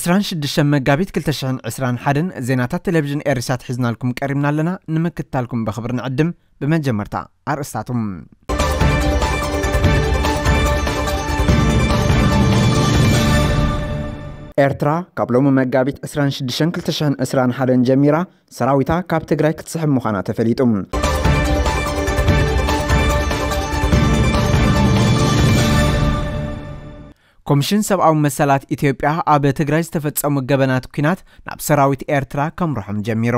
26 መጋቢት 221 ዜናታት ቴሌቭዥን ኤርሳት ሒዝናልኩም ቀሪብና ኣለና ንምክታልኩም ብኽብሪ ንዕድም ብመጀመርታ ኣርእስታቱም ኤርትራ ካብ ሎሚ መጋቢት 26 221 ጀሚራ ሰራዊታ ካብ ትግራይ ክትስሕብ ምዃና ተፈሊጡ ኮሚሽን ሰብኣዊ መሰላት ኢትዮጵያ ኣብ ትግራይ ዝተፈፀሙ ገበናት ኩናት ናብ ሰራዊት ኤርትራ ከምርሖም ጀሚሩ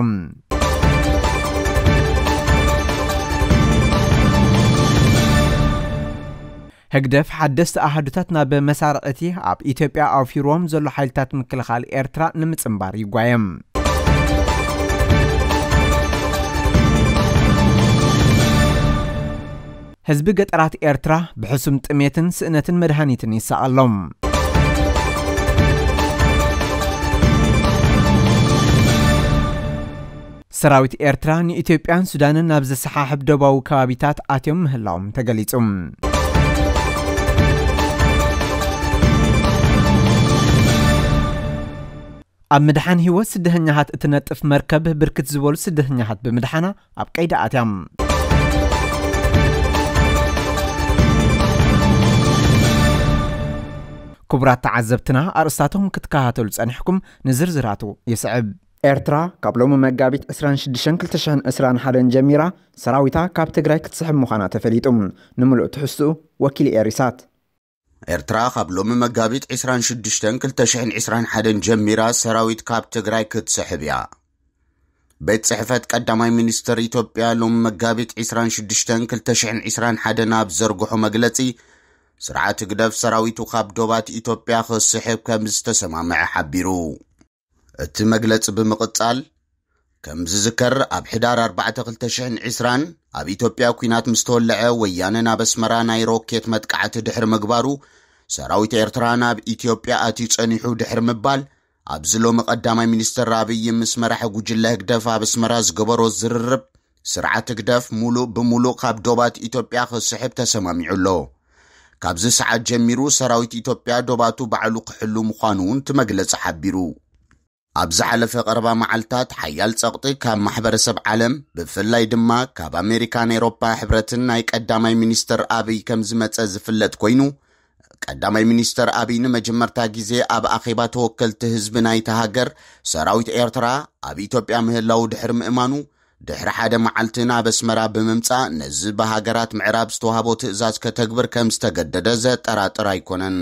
ህግደፍ ሓደስቲ ኣህዱታት ናብ መሳርዕቲ ኣብ ኢትዮጵያ ኣውፊርዎም ዘሎ ሓይልታት ምክልኻል ኤርትራ ንምፅምባር ይጓየም ህዝቢ ገጠራት ኤርትራ ብሕሱም ጥሜትን ስእነትን መድሃኒትን ይሰኣሎም ሰራዊት ኤርትራ ንኢትዮጵያን ሱዳንን ናብ ዘሰሓሕብ ደባዊ ከባቢታት ኣትዮም ምህላዎም ተገሊጹ ኣብ ምድሓን ህይወት ስደተኛታት እትነጥፍ መርከብ ብርክት ዝበሉ ስደተኛታት ብምድሓና ኣብ ቀይዳ ኣትያም ክቡራት ተዓዘብትና ኣርእስታቶም ክትከታተሉ ጸኒሕኩም ንዝርዝራቱ ይስዕብ ኤርትራ ካብ ሎሚ መጋቢት 26221 ጀሚራ ሰራዊታ ካብ ትግራይ ክትስሕብ ምዃና ተፈሊጡ ንምሉእ ትሕስኡ ወኪል ኤሪሳት ኤርትራ ካብ ሎሚ መጋቢት 26221 ጀሚራ ሰራዊት ካብ ትግራይ ክትስሕብ እያ ቤት ጽሕፈት ቀዳማይ ሚኒስትር ኢትዮጵያ ሎሚ መጋቢት 26221 221 ኣብ ዘርግሖ መግለጺ ስርዓት ግደፍ ሰራዊቱ ካብ ዶባት ኢትዮጵያ ክስሕብ ከም ዝተሰማምዐ ሓቢሩ እቲ መግለፂ ብምቕጻል ከም ዝዝከር ኣብ ሕዳር 4,220 ኣብ ኢትዮጵያ ኩናት ምስ ተወልዐ ወያነ ናብ ኣስመራ ናይ ሮኬት መጥቃዕቲ ድሕሪ ምግባሩ ሰራዊት ኤርትራ ናብ ኢትዮጵያ ኣትዩ ጸኒሑ ድሕሪ ምባል ኣብዚ ሎሚ ቀዳማይ ሚኒስትር ኣብይ ምስ መራሒ ጉጅለ ህግደፍ ኣብ ኣስመራ ዝገበሮ ዝርርብ ስርዓት ህግደፍ ሙሉእ ብምሉእ ካብ ዶባት ኢትዮጵያ ክስሕብ ተሰማሚዑ ኣሎ ካብዚ ሰዓት ጀሚሩ ሰራዊት ኢትዮጵያ ዶባቱ ባዕሉ ክሕሉ ምዃኑ እውን እቲ መግለፂ ሓቢሩ ኣብ ዝሓለፈ ቀረባ መዓልትታት ሓያል ጸቕጢ ካብ ማሕበረሰብ ዓለም ብፍላይ ድማ ካብ ኣሜሪካን ኤሮፓ ሕብረትን ናይ ቀዳማይ ሚኒስተር ኣብይ ከም ዝመጸ ዝፍለጥ ኮይኑ ቀዳማይ ሚኒስተር ኣብይ ንመጀመርታ ግዜ ኣብ ኣኼባ ተወከልቲ ህዝቢ ናይቲ ሃገር ሰራዊት ኤርትራ ኣብ ኢትዮጵያ ምህላው ድሕሪ ምእማኑ ድሕሪ ሓደ መዓልቲ ናብ ኣስመራ ብምምጻእ ነዚ ብሃገራት ምዕራብ ዝተዋህቦ ትእዛዝ ከተግብር ከም ዝተገደደ ዘጠራጥር ኣይኮነን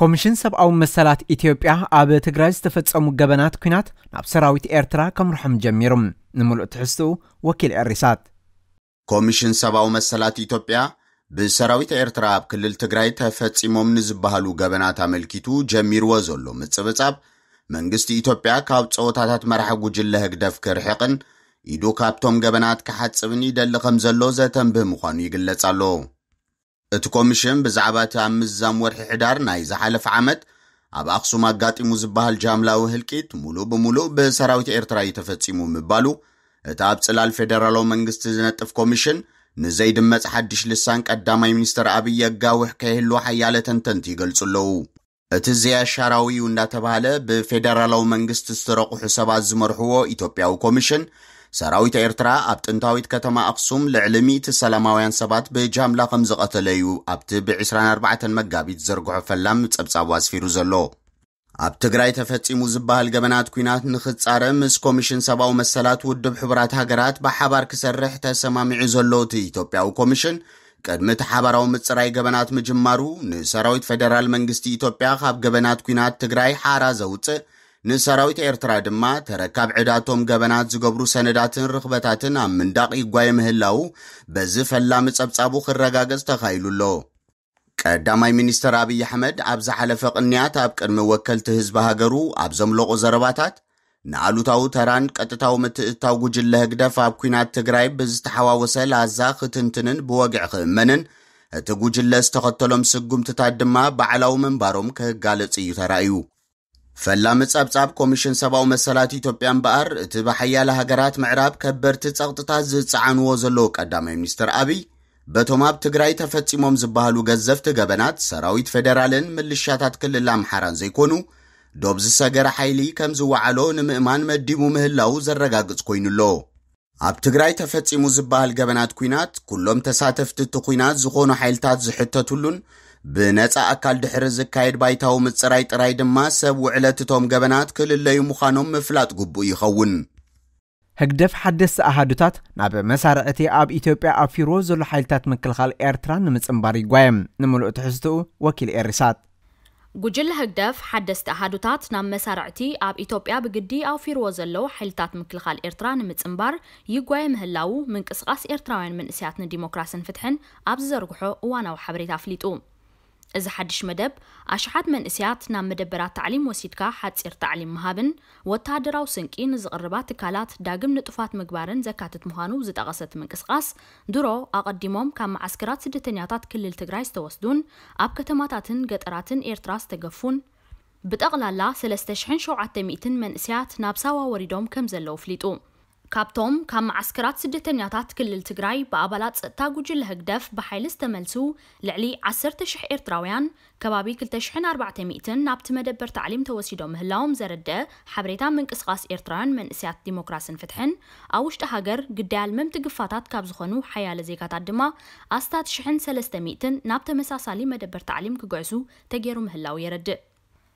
ኮሚሽን ሰብኣዊ መሰላት ኢትዮጵያ ኣብ ትግራይ ዝተፈጸሙ ገበናት ኩናት ናብ ሰራዊት ኤርትራ ከምርሖም ጀሚሩ ንምሉእ ትሕዝትኡ ወኪል ኤሪሳት ኮሚሽን ሰብኣዊ መሰላት ኢትዮጵያ ብሰራዊት ኤርትራ ኣብ ክልል ትግራይ ተፈጺሞም ንዝበሃሉ ገበናት ኣመልኪቱ ጀሚርዎ ዘሎ ምጽብጻብ መንግስቲ ኢትዮጵያ ካብ ፀወታታት መራሒ ጉጅለ ህግደፍ ክርሕቕን ኢዱ ካብቶም ገበናት ክሓፅብን ይደሊ ከም ዘሎ ዘተንብህ ምዃኑ ይግለጽ ኣሎ እቲ ኮሚሽን ብዛዕባ እቲ ኣብ ምዛም ወርሒ ሕዳር ናይ ዝሓለፈ ዓመት ኣብ ኣኽሱም ኣጋጢሙ ዝበሃል ጃምላዊ ህልቂት ሙሉእ ብምሉእ ብሰራዊት ኤርትራ እዩ ተፈጺሙ ምባሉ እቲ ኣብ ጽላል ፌደራላዊ መንግስቲ ዝነጥፍ ኮሚሽን ንዘይድመፅ ሓድሽ ልሳን ቀዳማይ ሚኒስትር ኣብዪ ኣጋውሕ ከይህልዎ ሓያለ ተንተንቲ ይገልጹ ኣለዉ እቲ ዝያድ ሻራዊ እንዳተባሃለ ብፌደራላዊ መንግስቲ ዝተረቑሑ ሰባት ዝመርሕዎ ኢትዮጵያዊ ኮሚሽን ሰራዊት ኤርትራ ኣብ ጥንታዊት ከተማ ኣክሱም ልዕሊ 100 ሰላማውያን ሰባት ብጃምላ ከም ዝቐተለ እዩ ኣብቲ ብ24 መጋቢት ዘርግሖ ፈላም ጸብጻብ ኣስፊሩ ዘሎ ኣብ ትግራይ ተፈጺሙ ዝበሃል ገበናት ኩናት ንኽጻረ ምስ ኮሚሽን ሰብኣዊ መሰላት ውድብ ሕቡራት ሃገራት ብሓባር ክሰርሕ ተሰማሚዑ ዘሎ እቲ ኢትዮጵያዊ ኮሚሽን ቅድሚ እቲ ሓባራዊ ምጽራይ ገበናት ምጅማሩ ንሰራዊት ፌደራል መንግስቲ ኢትዮጵያ ካብ ገበናት ኩናት ትግራይ ሓራ ዘውፅእ ንሰራዊት ኤርትራ ድማ ተረካብ ዕዳቶም ገበናት ዝገብሩ ሰነዳትን ርኽበታትን ኣብ ምንዳቕ ይጓየ ምህላው በዚ ፈላሚ ጸብጻቡ ክረጋገጽ ተኻኢሉ ኣሎ ቀዳማይ ሚኒስትር ኣብዪ ኣሕመድ ኣብ ዝሓለፈ ቕንያት ኣብ ቅድሚ ወከልቲ ህዝቢ ሃገሩ ኣብ ዘምለቑ ዘረባታት ንኣሉታዊ ተራን ቀጥታዊ ምትእትታዊ ጉጅለ ህግደፍ ኣብ ኩናት ትግራይ ብዝተሓዋወሰ ላዛ ክትንትንን ብወግዕ ክእመንን እቲ ጉጅለ ዝተኸተሎም ስጉምትታት ድማ ባዕላዊ ምንባሮም ክህጋለጽ እዩ ተራእዩ ፈላ ምጻብጻብ ኮሚሽን ሰብኣዊ መሰላት ኢትዮጵያ እምበኣር እቲ ብሓያለ ሃገራት ምዕራብ ከበርቲ ጸቕጥታት ዝፀዓንዎ ዘለዉ ቀዳማይ ሚኒስትር ኣብይ በቶም ኣብ ትግራይ ተፈጺሞም ዝበሃሉ ገዘፍቲ ገበናት ሰራዊት ፌደራልን ምልሻታት ክልል ኣምሓራን ዘይኮኑ ዶብ ዝሰገረ ሓይሊ ከም ዝወዓሎ ንምእማን መዲቡ ምህላው ዘረጋግጽ ኮይኑ ኣሎ ኣብ ትግራይ ተፈጺሙ ዝበሃል ገበናት ኩናት ኩሎም ተሳተፍቲ እቲ ኩናት ዝኾኑ ሓይልታት ዝሕተትሉን ብነፃ ኣካል ድሕሪ ዝካየድ ባይታዊ ምፅራይ ጥራይ ድማ ሰብ ውዕለት እቶም ገበናት ክልለዩ ምዃኖም ምፍላጥ ግቡእ ይኸውን ህግደፍ ሓደስቲ ኣሃዱታት ናብ መሳርዕቲ ኣብ ኢትዮጵያ ኣፊርዎ ዘሎ ሓይልታት ምክልኻል ኤርትራ ንምፅምባር ይጓየ ንምሉእ ትሕዝትኡ ወኪል ኤሪሳት ጉጅለ ህግደፍ ሓደስቲ ኣሃዱታት ናብ መሳርዕቲ ኣብ ኢትዮጵያ ብግዲ ኣውፊርዎ ዘሎ ሓይልታት ምክልኻል ኤርትራ ንምፅምባር ይጓየ ምህላው ምንቅስቓስ ኤርትራውያን መንእስያት ንዲሞክራስን ፍትሕን ኣብ ዝዘርግሖ እዋናዊ ሓበሬታ ኣፍሊጡ እዚ ሓድሽ መደብ ኣሽሓት መንእስያት ናብ መደበራት ታዕሊም ወሲድካ ሓፂር ታዕሊም ምሃብን ወታደራዊ ስንቂ ንዝቕርባ ትካላት ዳግም ንጡፋት ምግባርን ዘካትት ምዃኑ ዝጠቐሰት ምንቅስቃስ ድሮ ኣቐዲሞም ካብ ማዓስከራት ስደተኛታት ክልል ትግራይ ዝተወስዱን ኣብ ከተማታትን ገጠራትን ኤርትራ ዝተገፉን ብጠቕላላ 3700 መንእስያት ናብ ሳዋ ወሪዶም ከም ዘለዉ ፍሊጡ كابتوم كام عسكرات سدتنياتات كلل تقراي بأبالات ستا قجل لهقدف بحيل استملسو لعلي عسر تشح إرتراويان كبابي كل تشحن أربعة مئتن نابت مدبر تعليم توسيدو مهلاوم زردة حبريتا من قصغاس إرتراويان من إسيات ديموكراس فتحن أو اشتهاجر قدال ممت قفاتات كابزخونو حيا لزيكات الدماء أستاد شحن سلستة مئتن نابت مساسالي مدبر تعليم كقعسو تجيرو مهلاو يردد.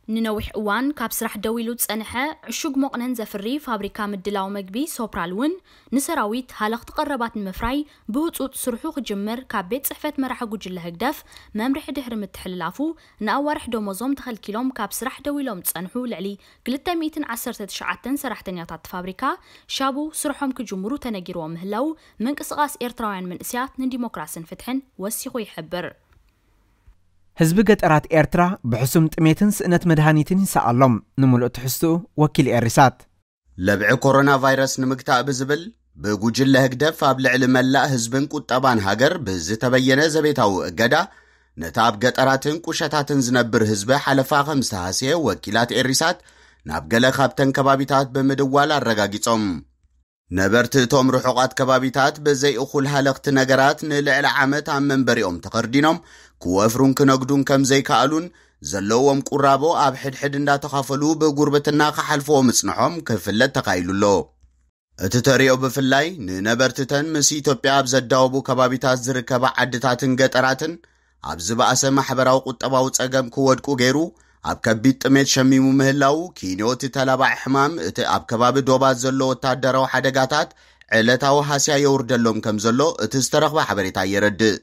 ننوح اوان كاب سرح دويلو تسانحة عشوق مقنن زفري فابريكا مدلاو مقبي سوبرالون نسراويت هالاق تقربات المفراي بوتو تسرحو خجمر كاب بيت صحفات مراحة قجل هكداف ممرح دهر متحللافو ناوارح دوموزوم تخل كيلوم كاب سرح دويلو متسانحو لعلي قلتا ميتن عسر تتشعاتن سرح تنياتات فابريكا شابو سرحوم كجمرو تنقيرو مهلو من قصغاس ايرتراوين من اسيات نديموكراسن فتحن وسيخو يحبر ህዝቢ ገጠራት ኤርትራ ብሕሱም ጥሜትን ስእነት መድሃኒትን ይሰኣሎም ንምሉእ ትሕዝትኡ ወኪል ኤሪሳት ለብዒ ኮሮና ቫይረስ ንምግታእ ብዝብል ብጉጅለ ህግደፍ ኣብ ልዕሊ መላእ ህዝብን ቁጠባን ሃገር ብዝተበየነ ዘቤታዊ እገዳ ነቲ ኣብ ገጠራትን ቁሸታትን ዝነብር ህዝቢ ሓለፋ ከም ዝተሃስየ ወኪላት ኤሪሳት ናብ ገለ ካብተን ከባቢታት ብምድዋል ኣረጋጊጾም ነበርቲ እቶም ርሑቓት ከባቢታት ብዘይእኹል ሃለኽቲ ነገራት ንልዕሊ ዓመት ኣብ መንበሪኦም ተኸርዲኖም ክወፍሩን ክነግዱን ከም ዘይከኣሉን ዘለዎም ቁራቦ ኣብ ሕድሕድ እንዳተኻፈሉ ብጉርብትና ክሓልፍዎ ምጽንሖም ክፍለጥ ተኻኢሉ ኣሎ እቲ ተሪዮ ብፍላይ ንነበርትተን ምስ ኢትዮጵያ ኣብ ዘዳወቡ ከባቢታት ዝርከባ ዓድታትን ገጠራትን ኣብ ዝበኣሰ ማሕበራዊ ቁጠባዊ ጸገም ክወድቁ ገይሩ ኣብ ከቢድ ጥሜት ሸሚሙ ምህላው ኪንዮት ተላባዕ ሕማም እቲ ኣብ ከባቢ ዶባት ዘሎ ወታደራዊ ሓደጋታት ዕለታዊ ሃስያ የውርደሎም ከም ዘሎ እቲ ዝተረኽበ ሓበሬታ የረድእ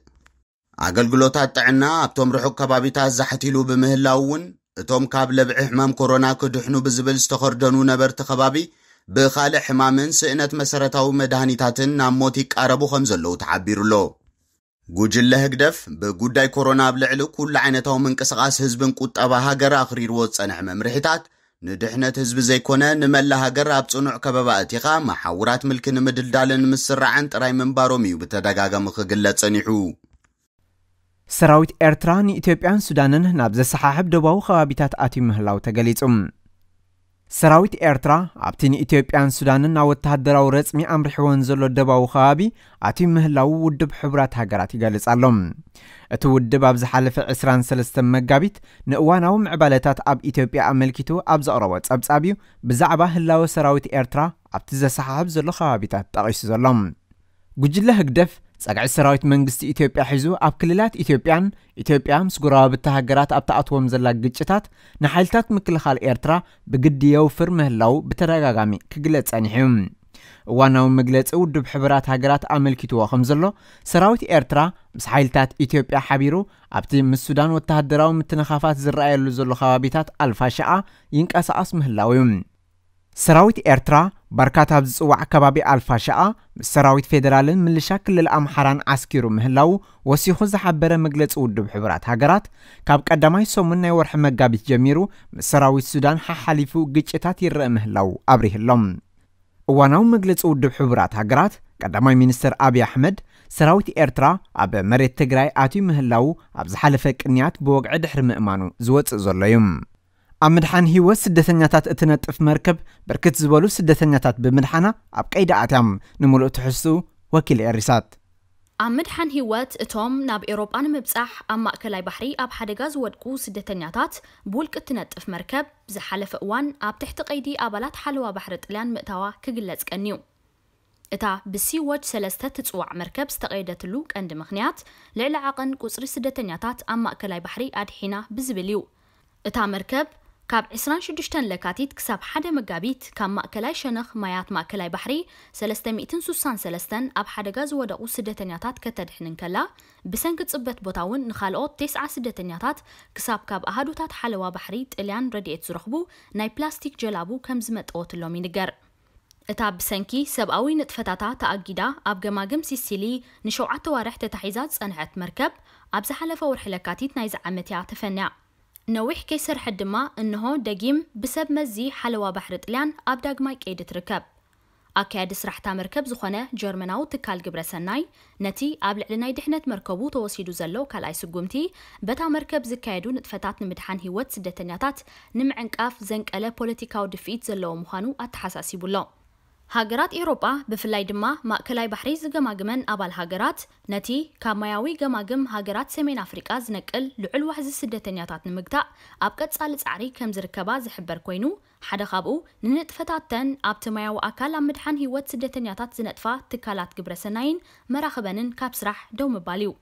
ኣገልግሎታት ጥዕና ኣብቶም ርሑቅ ከባቢታት ዛሕትሉ ብምህላው እውን እቶም ካብ ለብዒ ሕማም ኮሮና ክድሕኑ ብዝብል ዝተኸርደኑ ነበርቲ ከባቢ ብኻልእ ሕማምን ስእነት መሰረታዊ መድሃኒታትን ናብ ሞት ይቃረቡ ከም ዘለዉ ተሓቢሩ ጉጅለ ህግደፍ ብጉዳይ ኮሮና ኣብ ልዕሊ ኩሉ ዓይነታዊ ምንቅስቓስ ህዝብን ቁጠባ ሃገር ኣኽሪርዎ ዝጸንሐ መምርሒታት ንድሕነት ህዝቢ ዘይኮነ ንመላ ሃገር ኣብ ጽኑዕ ከበባ እቲኻ መሓውራት ምልኪ ንምድልዳልን ምስራዓን ጥራይ ምንባሮም እዩ ብተደጋጋሚ ክግለጽ ጸኒሑ ሰራዊት ኤርትራ ንኢትዮጵያን ሱዳንን ናብ ዘሰሓሕብ ደቡባዊ ከባቢታት ኣትዩ ምህላው ተገሊጹ ሰራዊት ኤርትራ ኣብቲ ንኢትዮጵያን ሱዳንን ናብ ወተሃደራዊ ረፅሚ ኣምርሕወን ዘሎ ደባዊ ከባቢ ኣትዩ ምህላው ውድብ ሕቡራት ሃገራት ይገልጽ ኣሎ እቲ ውድብ ኣብ ዝሓለፈ 23 መጋቢት ንእዋናዊ ምዕባለታት ኣብ ኢትዮጵያ ኣመልኪቱ ኣብ ዘቕረቦ ጸብጻብ እዩ ብዛዕባ ህላወ ሰራዊት ኤርትራ ኣብቲ ዘሰሓሕብ ዘሎ ከባቢታት ጠቒሱ ዘሎ ጉጅለ ህግደፍ ፀግዒ ሰራዊት መንግስቲ ኢትዮጵያ ሒዙ ኣብ ክልላት ኢትዮጵያን ኢትዮጵያ ምስ ጉራባብቲ ሃገራት ኣብ ተኣትዎም ዘላ ግጭታት ንሓይልታት ምክልኻል ኤርትራ ብግዲ የውፍር ምህላው ብተደጋጋሚ ክግለጽ ጸኒሕ እዩ እዋናዊ መግለፂ ውድብ ሕቡራት ሃገራት ኣመልኪትዎ ከም ዘሎ ሰራዊት ኤርትራ ምስ ሓይልታት ኢትዮጵያ ሓቢሩ ኣብቲ ምስ ሱዳን ወተሃደራዊ ምትንኻፋት ዝረኣየሉ ዘሎ ከባቢታት ኣልፋ ሸዓ ይንቀሳቐስ ምህላው እዩ ሰራዊት ኤርትራ በርካታ ኣብ ዝፅዋዕ ከባቢ ኣልፋ ሸኣ ምስ ሰራዊት ፌደራልን ምልሻ ክልል ኣምሓራን ዓስኪሩ ምህላው ወሲኹ ዝሓበረ መግለፂ ውድብ ሕቡራት ሃገራት ካብ ቀዳማይ ሰሙን ናይ ወርሒ መጋቢት ጀሚሩ ምስ ሰራዊት ሱዳን ሓሓሊፉ ግጭታት ይረአ ምህላው ኣብሪህሎም እዋናዊ መግለፂ ውድብ ሕቡራት ሃገራት ቀዳማይ ሚኒስትር ኣብዪ ኣሕመድ ሰራዊት ኤርትራ ኣብ መሬት ትግራይ ኣትዩ ምህላው ኣብ ዝሓለፈ ቅንያት ብወግዒ ድሕሪ ምእማኑ ዝወፅእ ዘሎ እዩ ኣብ ምድሓን ሂወት ስደተኛታት እትነጥፍ መርከብ ብርክት ዝበሉ ስደተኛታት ብምድሓና ኣብ ቀይዲ ኣትያም ንምሉእ ትሕዝኡ ወኪል ኤሪሳት ኣብ ምድሓን ሂወት እቶም ናብ ኤሮጳ ንምብፃሕ ኣብ ማእከላይ ባሕሪ ኣብ ሓደጋ ዝወድቁ ስደተኛታት ብውልቂ እትነጥፍ መርከብ ዝሓለፈ እዋን ኣብ ትሕቲ ቀይዲ ኣባላት ሓለዋ ባሕሪ ጥልያን ምእታዋ ክግለጽ ቀኒዩ እታ ብሲወጅ ሰለስተ ትፅዋዕ መርከብ ዝተቐይደትሉ ቀንዲ ምኽንያት ልዕሊ ዓቐን ቁፅሪ ስደተኛታት ኣብ ማእከላይ ባሕሪ ኣድሒና ብዝብል እዩ እታ መርከብ كاب إسران 26 لكاتيت كساب حدا مقابيت كاب مأكلاي شنخ مايات مأكلاي بحري سلستة مئتين سوسان سلستن أب حدا غاز ودا او سدتنياتات كتدحنن كلا بسنك تصبت بوتاون نخالقو تسعة سدتنياتات كساب كاب أهدو تات حلوة بحري تليان رديت زرخبو ناي بلاستيك جلابو كمزمت أوت اللومي نقر اتاب سنكي سب اوي نتفتاتا تأجيدا اب جماجم سيسيلي نشوعة توارح تتحيزات سنعت مركب اب زحلفة ورحلة كاتيت نايز عمتي اعتفنع ነዊሕ ከይሰርሐ ድማ እንሆ ደጊም ብሰብ መዚ ሓለዋ ባሕሪ ጥልያን ኣብ ዳግማይ ቀይዲ ትርከብ ኣካያዲ ስራሕታ መርከብ ዝኾነ ጀርመናዊ ትካል ግብረ ሰናይ ነቲ ኣብ ልዕሊ ናይ ድሕነት መርከቡ ተወሲዱ ዘሎ ካልኣይ ስጉምቲ በታ መርከብ ዝካየዱ ንጥፈታት ንምድሓን ሂወት ስደተኛታት ንምዕንቃፍ ዘንቀለ ፖለቲካዊ ድፍኢት ዘለዎ ምዃኑ ኣተሓሳሲቡሎ ሃገራት ኤውሮጳ ብፍላይ ድማ ማእከላይ ባሕሪ ዝገማግመን ኣባል ሃገራት ነቲ ካብ ማያዊ ገማግም ሃገራት ሰሜን ኣፍሪቃ ዝነቅል ልዑል ዋሕዚ ስደተኛታት ንምግታእ ኣብ ቀጻሊ ጻዕሪ ከም ዝርከባ ዝሕበር ኮይኑ ሓደ ካብኡ ንንጥፈታተን ኣብቲ ማያዊ ኣካል ኣብ ምድሓን ህይወት ስደተኛታት ዝነጥፋ ትካላት ግብረ ሰናይን መራኽበንን ካብ ስራሕ ደው ምባል እዩ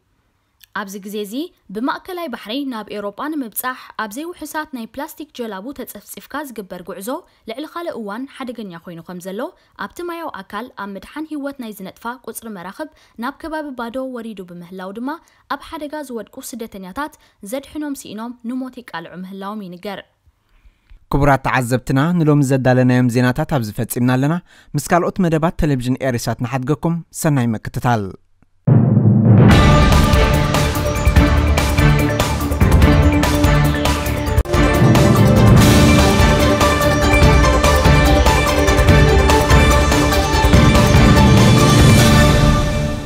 ኣብዚ ግዜ እዚ ብማእከላይ ባሕሪ ናብ ኤውሮጳ ንምብፃሕ ኣብ ዘይውሕሳት ናይ ፕላስቲክ ጀላቡ ተፀፍፂፍካ ዝግበር ጉዕዞ ልዕሊ ካልእ እዋን ሓደገኛ ኮይኑ ከም ዘሎ ኣብቲ ማያዊ ኣካል ኣብ ምድሓን ሂወት ናይ ዝነጥፋ ቁፅሪ መራኽብ ናብ ከባቢ ባዶ ወሪዱ ብምህላው ድማ ኣብ ሓደጋ ዝወድቁ ስደተኛታት ዘድሕኖም ስኢኖም ንሞት ይቃልዑ ምህላዎም ይንገር ክቡራት ተዓዘብትና ንሎሚ ዘዳለናዮም ዜናታት ኣብዚ ፈፂምና ኣለና ምስ ካልኦት መደባት ቴሌቭዥን ኤሪሳት ንሓድገኩም ሰናይ ምክትታል